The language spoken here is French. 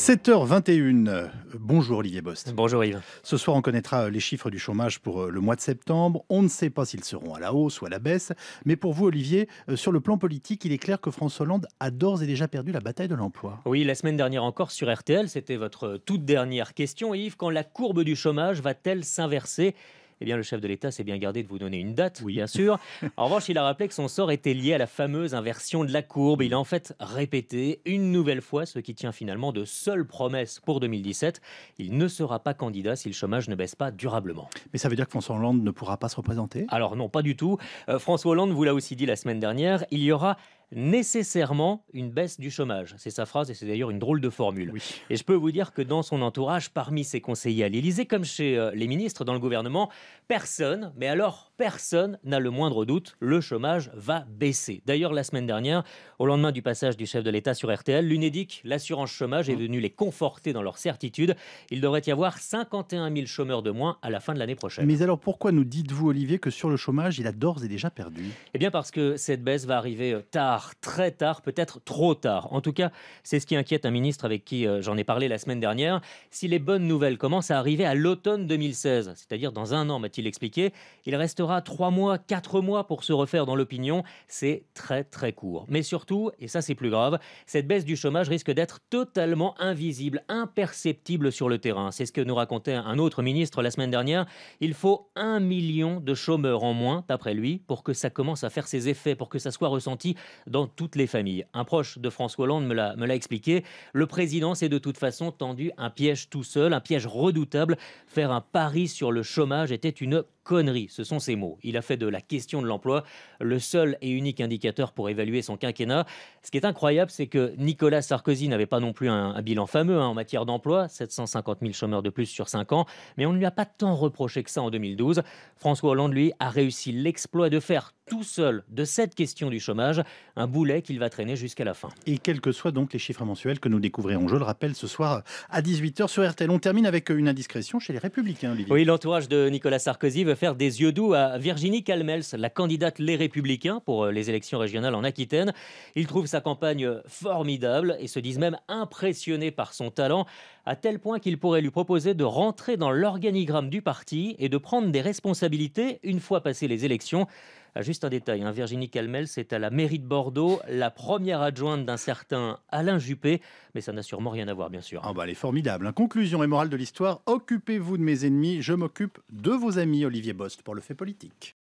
7h21. Bonjour Olivier Bost. Bonjour Yves. Ce soir, on connaîtra euh, les chiffres du chômage pour euh, le mois de septembre. On ne sait pas s'ils seront à la hausse ou à la baisse. Mais pour vous, Olivier, euh, sur le plan politique, il est clair que François Hollande a d'ores et déjà perdu la bataille de l'emploi. Oui, la semaine dernière encore sur RTL, c'était votre toute dernière question, Yves. Quand la courbe du chômage va-t-elle s'inverser eh bien, le chef de l'État s'est bien gardé de vous donner une date, oui. bien sûr. En revanche, il a rappelé que son sort était lié à la fameuse inversion de la courbe. Il a en fait répété une nouvelle fois ce qui tient finalement de seule promesse pour 2017. Il ne sera pas candidat si le chômage ne baisse pas durablement. Mais ça veut dire que François Hollande ne pourra pas se représenter Alors non, pas du tout. Euh, François Hollande vous l'a aussi dit la semaine dernière, il y aura nécessairement une baisse du chômage. C'est sa phrase et c'est d'ailleurs une drôle de formule. Et je peux vous dire que dans son entourage, parmi ses conseillers à l'Élysée, comme chez euh, les ministres dans le gouvernement, personne, mais alors personne n'a le moindre doute, le chômage va baisser. D'ailleurs, la semaine dernière, au lendemain du passage du chef de l'État sur RTL, l'UNEDIC, l'assurance chômage, est mmh. venue les conforter dans leur certitude. Il devrait y avoir 51 000 chômeurs de moins à la fin de l'année prochaine. Mais alors pourquoi nous dites-vous, Olivier, que sur le chômage, il a d'ores et déjà perdu Eh bien parce que cette baisse va arriver euh, tard, très tard, peut-être trop tard. En tout cas, c'est ce qui inquiète un ministre avec qui euh, j'en ai parlé la semaine dernière. Si les bonnes nouvelles commencent à arriver à l'automne 2016, c'est-à-dire dans un an, m'a-t-il expliqué, il restera Trois mois, quatre mois pour se refaire dans l'opinion, c'est très très court. Mais surtout, et ça c'est plus grave, cette baisse du chômage risque d'être totalement invisible, imperceptible sur le terrain. C'est ce que nous racontait un autre ministre la semaine dernière. Il faut un million de chômeurs en moins, d'après lui, pour que ça commence à faire ses effets, pour que ça soit ressenti dans toutes les familles. Un proche de François Hollande me l'a expliqué. Le président s'est de toute façon tendu un piège tout seul, un piège redoutable. Faire un pari sur le chômage était une connerie, ce sont ses mots. Il a fait de la question de l'emploi le seul et unique indicateur pour évaluer son quinquennat. Ce qui est incroyable, c'est que Nicolas Sarkozy n'avait pas non plus un, bilan fameux hein, en matière d'emploi, 750 000 chômeurs de plus sur 5 ans, mais on ne lui a pas tant reproché que ça en 2012. François Hollande, lui, a réussi l'exploit de faire tout seul de cette question du chômage, un boulet qu'il va traîner jusqu'à la fin. Et quels que soient donc les chiffres mensuels que nous découvrirons, je le rappelle, ce soir à 18h sur RTL. On termine avec euh, une indiscrétion chez les Républicains, Oui, l'entourage de Nicolas Sarkozy veut faire des yeux doux à Virginie Calmels, la candidate Les Républicains pour euh, les élections régionales en Aquitaine. Ils trouvent sa campagne formidable et se disent même impressionnés par son talent à tel point qu'il pourrait lui proposer de rentrer dans l'organigramme du parti et de prendre des responsabilités une fois passées les élections. Ah, juste un détail, hein. Virginie Calmel, c'est à la mairie de Bordeaux, la première adjointe d'un certain Alain Juppé, mais ça n'a sûrement rien à voir, bien sûr. Ah bah, elle est formidable. Hein. Conclusion et morale de l'histoire, occupez-vous de mes ennemis, je m'occupe de vos amis, Olivier Bost, pour le fait politique.